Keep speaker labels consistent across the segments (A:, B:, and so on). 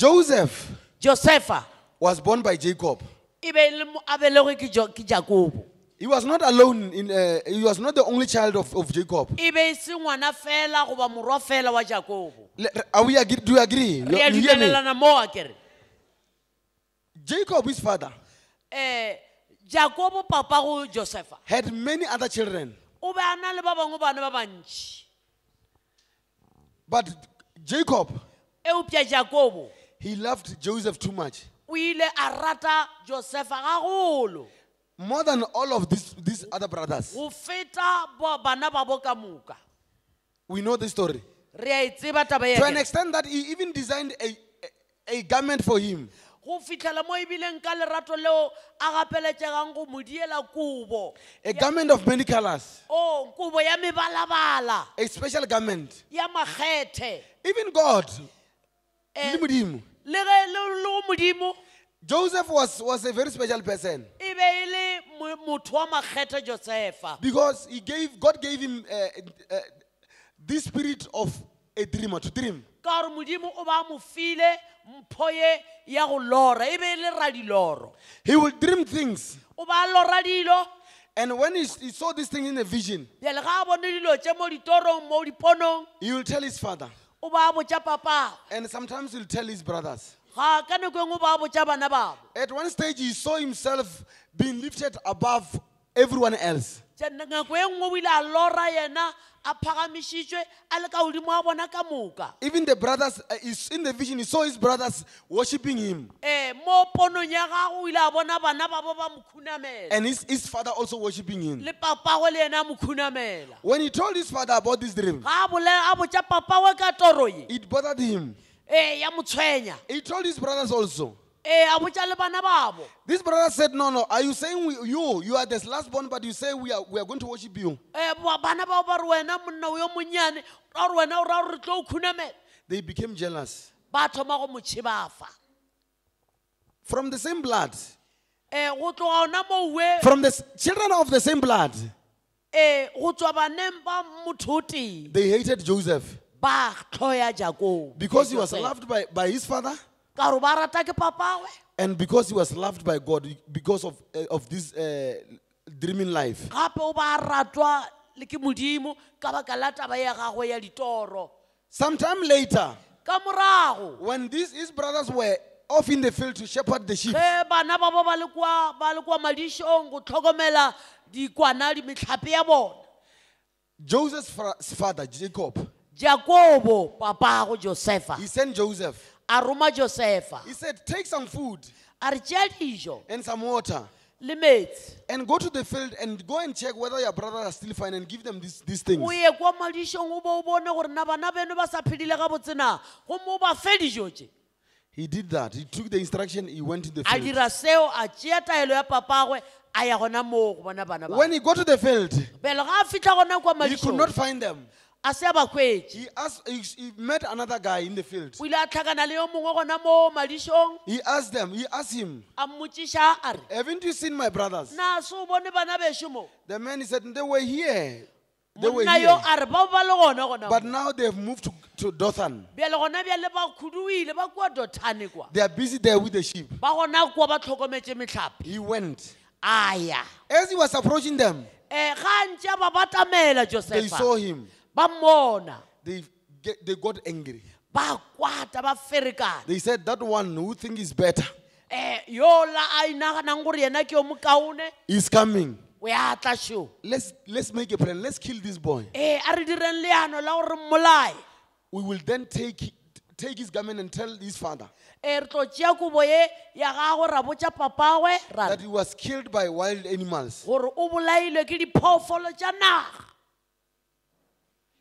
A: Joseph Josepha was born by Jacob. He was not alone in uh, he was not the only child of, of Jacob. Are we agree, do you agree? You, you hear me? Jacob his father. Eh, Jacob papa Josepha. Had many other children. But Jacob he loved Joseph too much. More than all of these, these other brothers. We know the story. To an extent that he even designed a, a, a garment for him. go fitlhela mo ebileng ka lerato leo a gapeletsegang go kobo A garment of many colors. o oh, kobo ya mebalabala A special garment. ya makgethe Even God, le modimo Joseph was, was a very special person. Because he gave, God gave him uh, uh, this spirit of a dreamer to dream. He will dream things. And when he, he saw this thing in a vision, he will tell his father. And sometimes he'll tell his brothers. At one stage, he saw himself being lifted above everyone else. Even the brothers uh, in the vision, he saw his brothers worshipping him. And his father also worshipping him. When he told his father about this dream, it bothered him. Eh, he told his brothers also. Eh, this brother said, No, no, are you saying we, you, you are this last born, but you say we are, we are going to worship you? Eh, they became jealous. From the same blood. Eh, From the children of the same blood. They hated Joseph. Because he was loved by, by his father. And because he was loved by God, because of, uh, of this uh, dreaming life, sometime later, when these, his brothers were off in the field to shepherd the sheep, Joseph's father, Jacob, Jacobo, papa he sent Joseph. He said, Take some food and some water and go to the field and go and check whether your brother are still fine and give them these, these things. He did that. He took the instruction, he went to the field. When he got to the field, he could not find them. He asked, he, he met another guy in the field. He asked them, he asked him, Haven't you seen my brothers? The man said, They were here. They were here. But now they've moved to, to Dothan. They are busy there with the sheep. He went. As he was approaching them, eh, they saw him bambona they, get, they got angry bakwata ba ferekana they said that one who think is better eh, yola a inaganang gore yena ke yo mokaone is coming we a tla let's, let's make a plan let's kill this boy Eh, a re direng leano la gore mmolae we will then take take his garment and tell his father eh, that he was killed by wild animals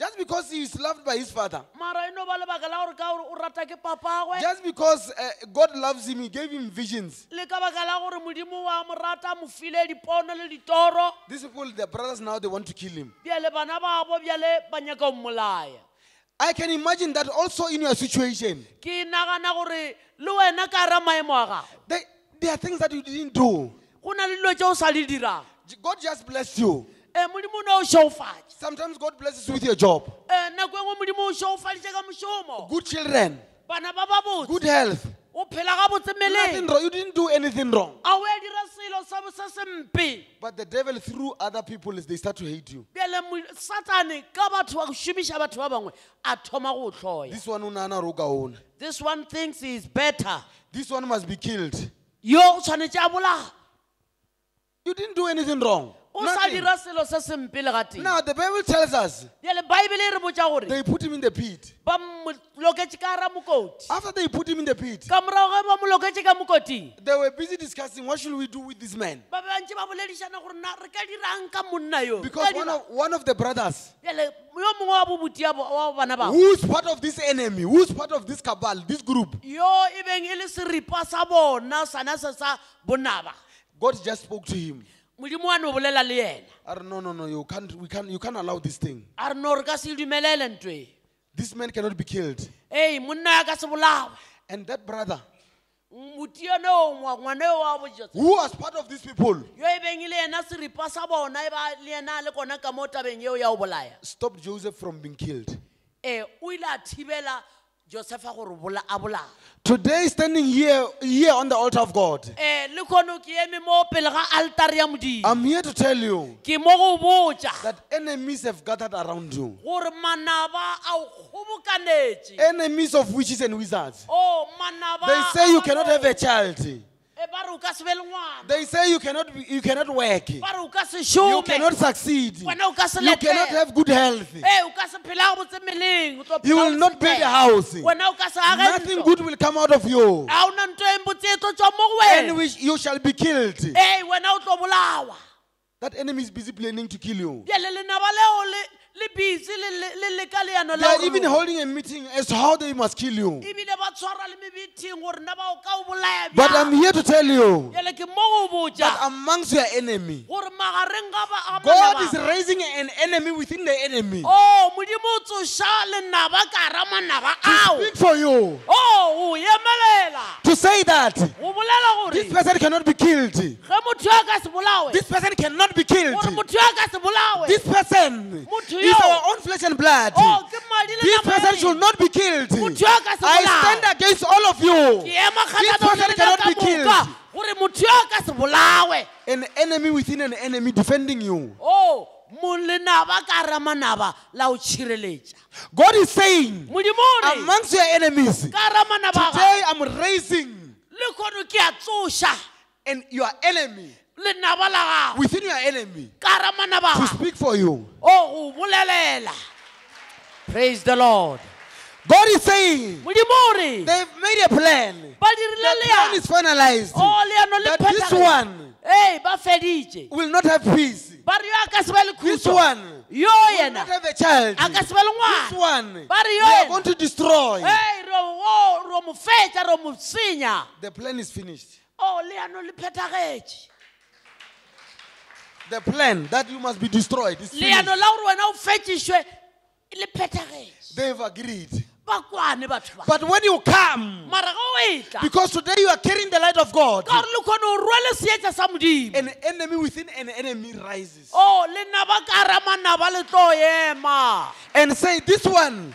A: Just because he is loved by his father. Just because uh, God loves him, he gave him visions. These people, their brothers now, they want to kill him. I can imagine that also in your situation. There, there are things that you didn't do. God just blessed you. Eh, Sometimes God blesses you with your job. Eh, Good children. Good health. Nothing wrong. You didn't do anything wrong. But the devil, through other people, they start to hate you. This one, this one thinks he is better. This one must be killed. You didn't do anything wrong. Now the Bible tells us they put him in the pit. After they put him in the pit, they were busy discussing what should we do with this man. Because one of, one of the brothers who's part of this enemy, who's part of this cabal, this group. God just spoke to him modimo wa no bolela le yena no, no, no, you can't, we can't, you can't allow this thing. a re no re ka se dumelele This man cannot be killed. ee monna ya ka se bolawa And that brother, who was part of these people, Stop stopped Joseph from being killed. Josepha a Today, standing here, here on the altar of God, eh, le ke eme mo pele ga altar ya Modimo. I'm here to tell you Ke mo that enemies have gathered around you. manaba Enemies of witches and wizards. Oh, They say you cannot have a child. They say you cannot, be, you cannot work. You cannot succeed. You cannot have good health. You will not build a house. Nothing good will come out of you. And we, you shall be killed. That enemy is busy planning to kill you. They are even holding a meeting as to how they must kill you. But I'm here to tell you that amongst your enemy, God is raising an enemy within the enemy. Oh, to speak for you. Oh, to say that this person cannot be killed. This person cannot be killed. This person is our own flesh and blood. Oh, this person should not be killed. I stand against all of you. This person cannot be killed. An enemy within an enemy defending you. Oh. God is saying, amongst your enemies, today I'm raising and your enemy within your enemy to speak for you. praise the lord God is saying they've made a plan. ba The plan is finalized. o That this phethagale. one Hey, ba Will not have peace. ba re yo a This one yo will not have a child. a This one they Ba re are ena. going to destroy. Hey, ro mo fetša ro mo The plan is finished. Oh, leano le The plan that you must be destroyed is finished. They've agreed. But when you come, because today you are carrying the light of God, an enemy within an enemy rises oh, and say, This one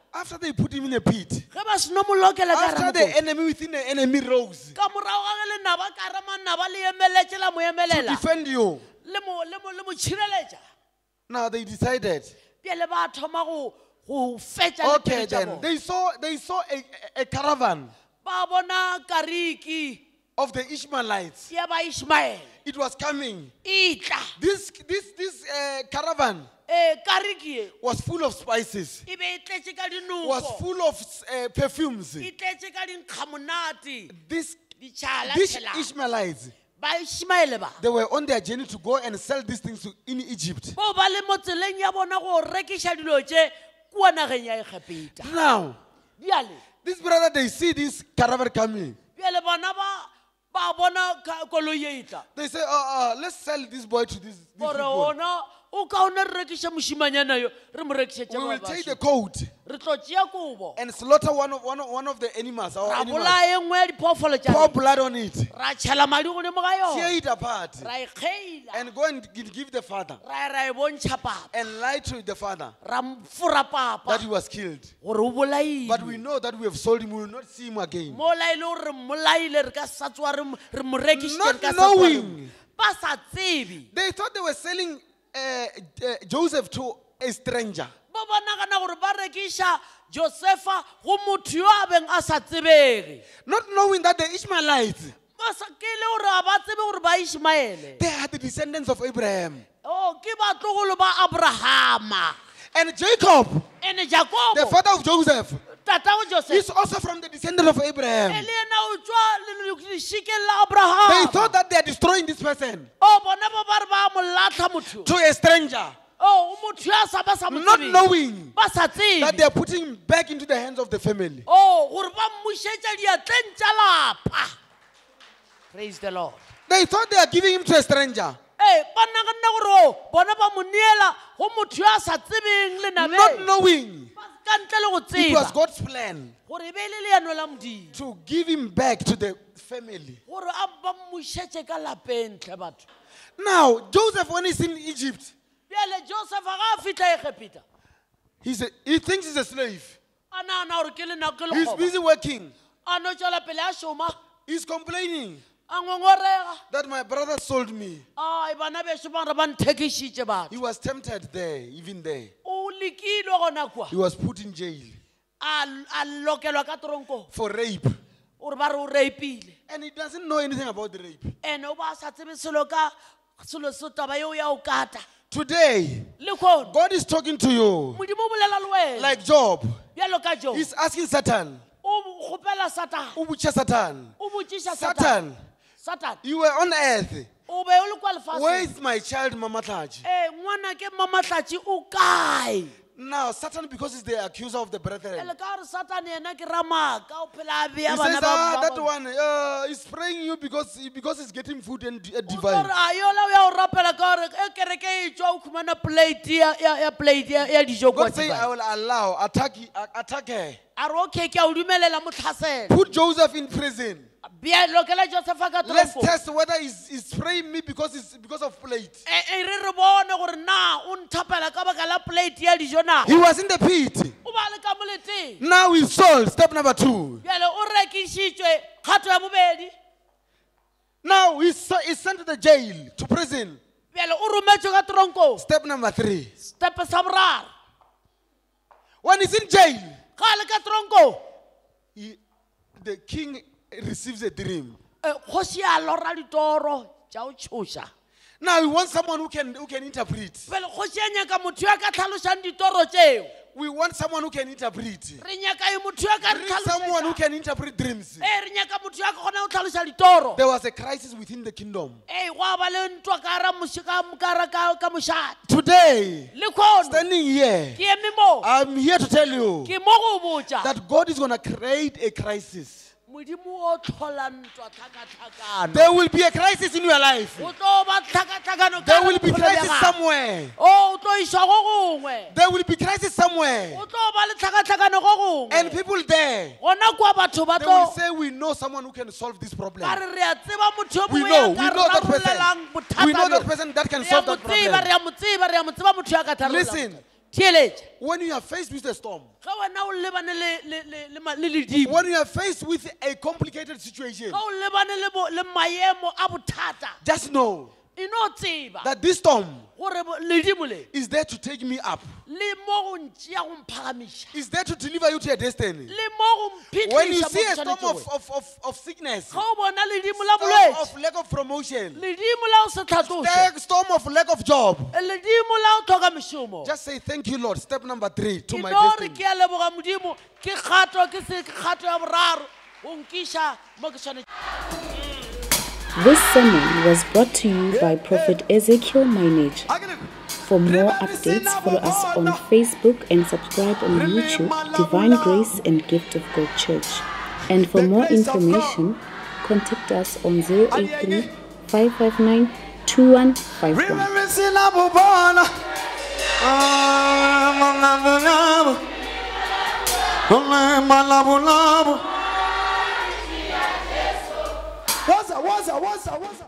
A: After they put him in a pit. After the enemy within the enemy rose. To defend you. Now they decided. Okay then. They saw, they saw a, a caravan. Of the Ishmaelites. It was coming. This, this, this uh, caravan. Eh, was full of spices, was full of uh, perfumes. This, this Ishmaelites. They were on their journey to go and sell these things in Egypt. Now, these brother, they see this caravan coming. They say, uh, uh, let's sell this boy to this, this yo we will take the coat and slaughter one of, one of, the animals animals. ya pour blood on it ra tear it apart ra and go and give the father papa and to the father ra papa that he was killed gore but we know that we have sold him we will not see him again ka Not knowing. they thought they were selling Eh, eh, Joseph to a stranger. ba bonagana gore ba rekiša josefa go motho yo a beng a sa tsebege Not knowing that the Ishmaelites, ba gore a ba tsebe gore ba ishmaele they are the descendants of Abraham. o oh, ke batlogolo ba abrahama And Jacob, ene the father of Joseph, is also from the descendant of Abraham. They thought that they are destroying this person oh, to a stranger. Oh, Not knowing that they are putting him back into the hands of the family. Oh, Praise the Lord. They thought they are giving him to a stranger. Eh, Not knowing it was God's plan to give him back to the family. Now, Joseph, when he's in Egypt, he thinks he's a slave. He's busy working. He's complaining that my brother sold me. He was tempted there, even there lekilwe gona He was put in jail a lokelwa ka for rape. ore ba re o rapile And he doesn't know anything about the rape. and o ba sa tsebe selo ka selo se taba ya o kata Today, God is talking to you like Job. He's asking Satan. Satan. Satan, you were on earth. Where is my child, Mama Taj? Now, Satan, because he's the accuser of the brethren, he says, ah, that one uh, is praying you because, because he's getting food and uh, divine. God says I will allow, attack, attack her. Put Joseph in prison. Let's test whether he's, he's praying me because it's because of plate. He was in the pit. Now he's sold step number 2. Now he's, he's sent to the jail, to prison. Step number 3. Step When he's in jail. The king receives a dream. Eh, now we want someone who can, who can interpret. We want someone who can interpret. someone who can interpret dreams. Eh, there was a crisis within the kingdom. Eh, Today, standing here, I'm here to tell you that God is going to create a crisis. modimo There will be a crisis in your life. There will be crisis somewhere. There will be crisis somewhere. And people there, they will say, We know someone who can solve this problem. We know, we know that person. We know that person that can solve that problem. Listen, theeletša when you are faced with a storm when you are faced with a complicated situation just know that this storm is there to take me up, is there to deliver you to your destiny. When you see a storm of, of, of, of sickness, storm of lack of promotion, storm of lack of job, just say, Thank you, Lord. Step number three to my destiny. This sermon was brought to you by Prophet Ezekiel Minage. For more updates, follow us on Facebook and subscribe on YouTube, Divine Grace and Gift of God Church. And for more information, contact us on 083 559 2151. woza what's woza